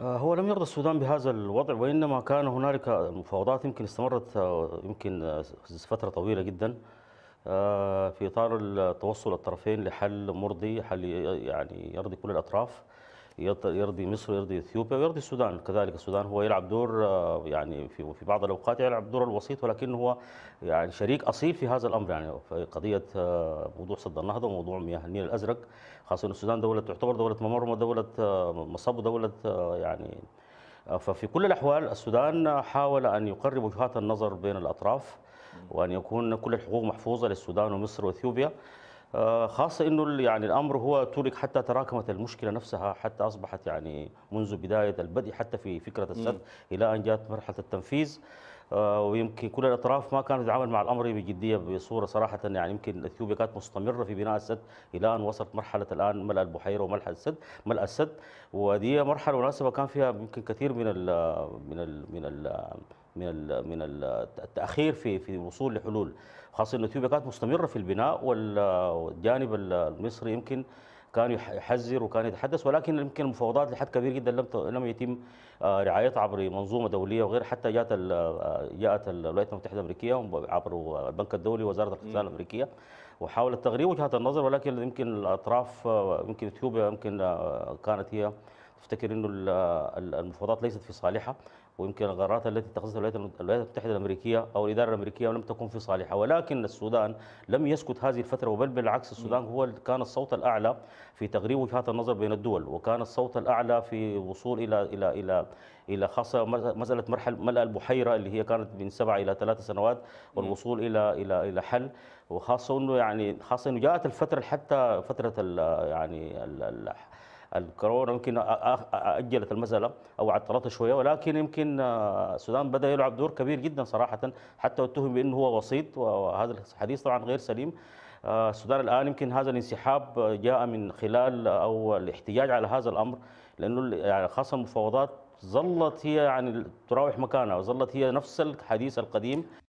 آه، هو لم يرضى السودان بهذا الوضع وانما كان هنالك مفاوضات يمكن استمرت آه، يمكن آه، فتره طويله جدا في اطار التوصل الطرفين لحل مرضي حل يعني يرضي كل الاطراف يرضي مصر ويرضي اثيوبيا ويرضي السودان كذلك السودان هو يلعب دور آه، يعني في في بعض الاوقات يلعب دور الوسيط ولكن هو يعني شريك اصيل في هذا الامر يعني في قضيه آه، موضوع سد النهضه وموضوع مياه النيل الازرق خاصه ان السودان دوله تعتبر دوله ممر ودوله آه، مصب ودوله يعني ففي كل الاحوال السودان حاول ان يقرب وجهات النظر بين الاطراف وان يكون كل الحقوق محفوظه للسودان ومصر واثيوبيا آه، خاصة انه يعني الامر هو ترك حتى تراكمت المشكلة نفسها حتى اصبحت يعني منذ بداية البدء حتى في فكرة السد الى ان جاءت مرحلة التنفيذ آه، ويمكن كل الاطراف ما كانت تتعامل مع الامر بجديه بصوره صراحه يعني يمكن اثيوبيا كانت مستمره في بناء السد الى ان وصلت مرحله الان ملأ البحيره وملأ السد ملأ السد ودي مرحله مناسبه كان فيها يمكن كثير من الـ من الـ من الـ من من التاخير في في الوصول لحلول خاصه ان اثيوبيا كانت مستمره في البناء والجانب المصري يمكن كان يحذر وكان يتحدث ولكن يمكن المفاوضات لحد كبير جدا لم لم يتم آه، رعايتها عبر منظومه دوليه وغير حتى جاءت آه، جاءت الولايات المتحده الامريكيه عبر البنك الدولي وزاره الخزانه الامريكيه وحاولت تغريب وجهه النظر ولكن يمكن الاطراف آه، يمكن اثيوبيا يمكن كانت هي افتكر انه المفاوضات ليست في صالحها ويمكن القرارات التي اتخذتها الولايات المتحده الامريكيه او الاداره الامريكيه لم تكن في صالحها ولكن السودان لم يسكت هذه الفتره بل بالعكس السودان هو كان الصوت الاعلى في تغريب وجهات النظر بين الدول وكان الصوت الاعلى في وصول الى الى الى الى خاصه مساله مرحله ملأ البحيره اللي هي كانت من سبع الى ثلاث سنوات والوصول الى الى الى حل وخاصه انه يعني خاصه انه جاءت الفتره حتى فتره يعني الكورونا يمكن اجلت المساله او عطلتها شويه ولكن يمكن آه، السودان بدا يلعب دور كبير جدا صراحه حتى اتهم بانه هو وسيط وهذا الحديث طبعا غير سليم آه، السودان الان يمكن هذا الانسحاب آه، جاء من خلال او الاحتجاج على هذا الامر لانه يعني خاصه المفاوضات ظلت هي يعني تراوح مكانها وظلت هي نفس الحديث القديم